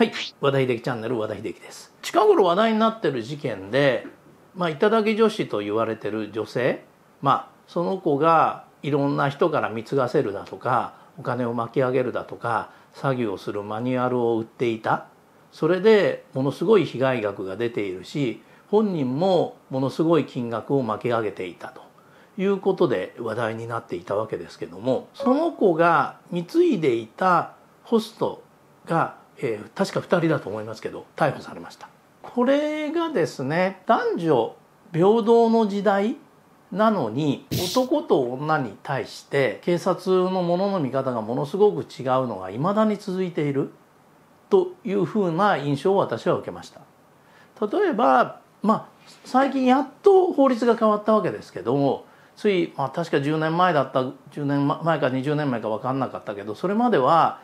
はい、和田秀樹チャンネル和田秀樹です近頃話題になってる事件で、まあ、頂き女子と言われてる女性、まあ、その子がいろんな人から貢がせるだとかお金を巻き上げるだとか詐欺をするマニュアルを売っていたそれでものすごい被害額が出ているし本人もものすごい金額を巻き上げていたということで話題になっていたわけですけどもその子が貢いでいたホストがえー、確か2人だと思いますけど逮捕されましたこれがですね男女平等の時代なのに男と女に対して警察のものの見方がものすごく違うのが未だに続いているというふうな印象を私は受けました例えばまあ最近やっと法律が変わったわけですけどもつい、まあ、確か10年前だった10年前か20年前か分かんなかったけどそれまでは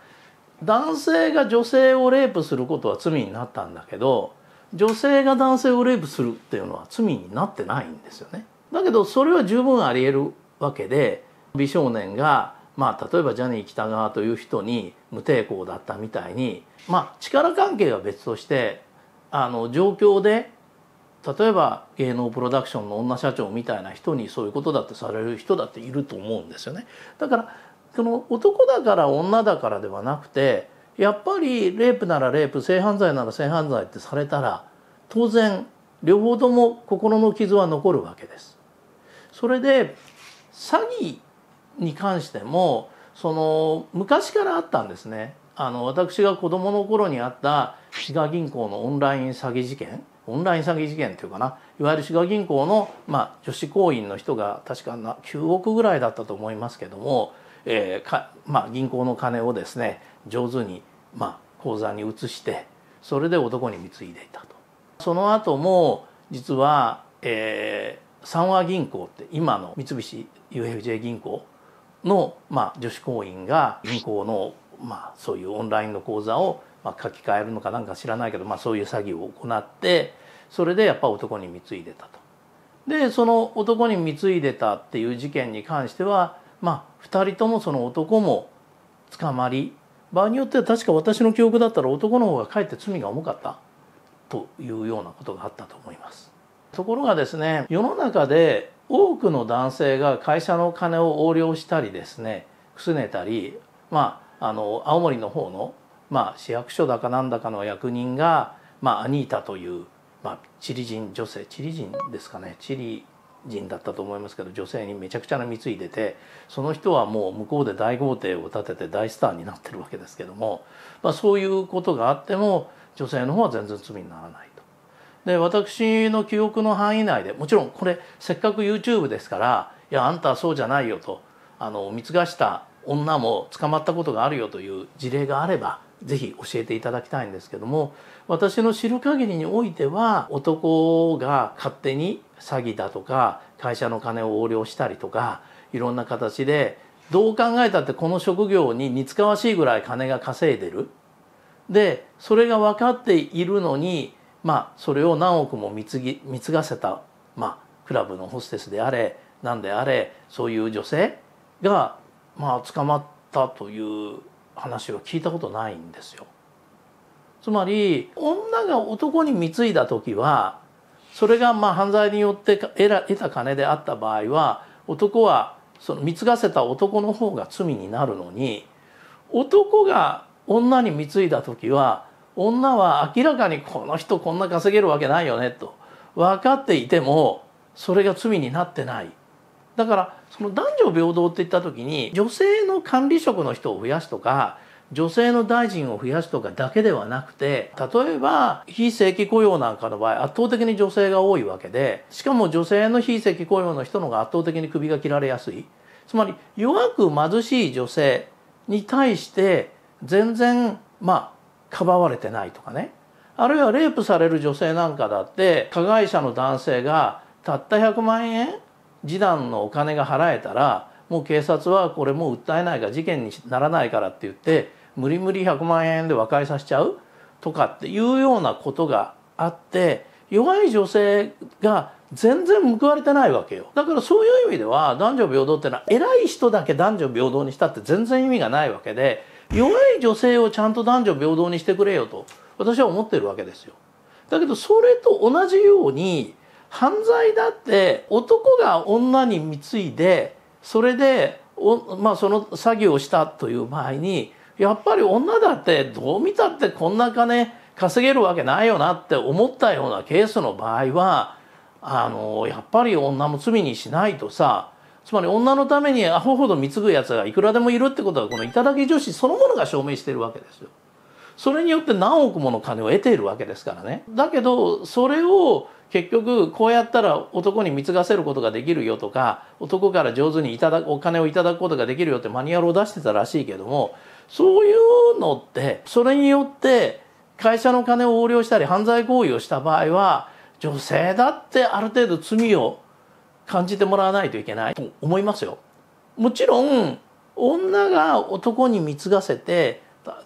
男性が女性をレイプすることは罪になったんだけど女性が男性をレイプするっていうのは罪になってないんですよね。だけどそれは十分ありえるわけで美少年が、まあ、例えばジャニー喜多川という人に無抵抗だったみたいに、まあ、力関係は別としてあの状況で例えば芸能プロダクションの女社長みたいな人にそういうことだってされる人だっていると思うんですよね。だからその男だから女だからではなくてやっぱりレイプならレイプ性犯罪なら性犯罪ってされたら当然両方とも心の傷は残るわけです。それで詐欺に関してもその昔からあったんですね。あの私が子供の頃にあった滋賀銀行のオンライン詐欺事件オンライン詐欺事件っていうかないわゆる滋賀銀行の、まあ、女子行員の人が確か9億ぐらいだったと思いますけどもえーかまあ、銀行の金をですね上手に、まあ、口座に移してそれで男に貢いでいたとその後も実は、えー、三和銀行って今の三菱 UFJ 銀行の、まあ、女子行員が銀行の、まあ、そういうオンラインの口座を、まあ、書き換えるのかなんか知らないけど、まあ、そういう詐欺を行ってそれでやっぱ男に貢いでたと。でその男に貢いでたっていう事件に関してはまあ、2人ともその男も捕まり場合によっては確か私の記憶だったら男の方がかえって罪が重かったというようなことがあったと思います。ところがですね世の中で多くの男性が会社の金を横領したりですねくすねたり、まあ、あの青森の方の、まあ、市役所だかなんだかの役人が、まあ、アニータという、まあ、チリ人女性チリ人ですかねチリ人だったと思いますけど女性にめちゃくちゃな貢いでてその人はもう向こうで大豪邸を建てて大スターになってるわけですけども、まあ、そういうことがあっても女性の方は全然罪にならないと。で私の記憶の範囲内でもちろんこれせっかく YouTube ですから「いやあんたはそうじゃないよと」と貢がした女も捕まったことがあるよという事例があればぜひ教えていただきたいんですけども私の知る限りにおいては男が勝手に詐欺だとか会社の金を横領したりとかいろんな形でどう考えたってこの職業に似つかわしいぐらい金が稼いでるでそれが分かっているのにまあそれを何億も貢がせた、まあ、クラブのホステスであれ何であれそういう女性が、まあ、捕まったという話は聞いたことないんですよ。つまり女が男に貢いだ時はそれがまあ犯罪によって得た金であった場合は男はその貢がせた男の方が罪になるのに男が女に貢いだ時は女は明らかにこの人こんな稼げるわけないよねと分かっていてもそれが罪になってないだからその男女平等って言った時に女性の管理職の人を増やすとか女性の大臣を増やすとかだけではなくて例えば非正規雇用なんかの場合圧倒的に女性が多いわけでしかも女性の非正規雇用の人のが圧倒的に首が切られやすいつまり弱く貧しい女性に対して全然まあかばわれてないとかねあるいはレイプされる女性なんかだって加害者の男性がたった100万円示談のお金が払えたらもう警察はこれもう訴えないから事件にならないからって言って無理無理100万円で和解させちゃうとかっていうようなことがあって弱い女性が全然報われてないわけよだからそういう意味では男女平等ってのは偉い人だけ男女平等にしたって全然意味がないわけで弱い女性をちゃんと男女平等にしてくれよと私は思ってるわけですよ。だけどそれと同じように犯罪だって男が女に貢いでそれでお、まあ、その詐欺をしたという場合にやっぱり女だってどう見たってこんな金稼げるわけないよなって思ったようなケースの場合はあのやっぱり女も罪にしないとさつまり女のためにアホほど貢ぐやつがいくらでもいるってことはこの頂き女子そのものが証明しているわけですよ。それによって何億もの金を得ているわけですからね。だけどそれを結局こうやったら男に貢がせることができるよとか男から上手にいただお金をいただくことができるよってマニュアルを出してたらしいけどもそういうのってそれによって会社の金を横領したり犯罪行為をした場合は女性だってある程度罪を感じてもらわないといけないと思いますよ。もちろん女が男に貢がせて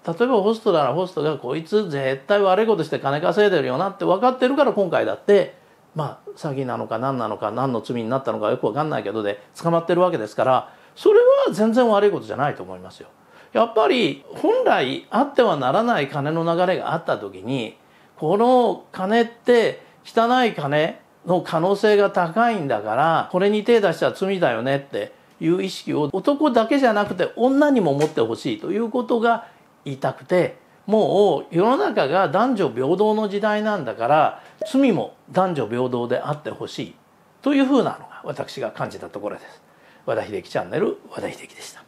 例えばホストならホストがこいつ絶対悪いことして金稼いでるよなって分かってるから今回だってまあ詐欺なのか何なのか何の罪になったのかよく分かんないけどで捕まってるわけですからそれは全然悪いことじゃないと思いますよ。やっぱり本来あってはならない金の流れがあった時にこの金って汚い金の可能性が高いんだからこれに手出したら罪だよねっていう意識を男だけじゃなくて女にも持ってほしいということが言いたくてもう世の中が男女平等の時代なんだから罪も男女平等であってほしいというふうなのが私が感じたところです。和田秀樹チャンネル和田秀樹でした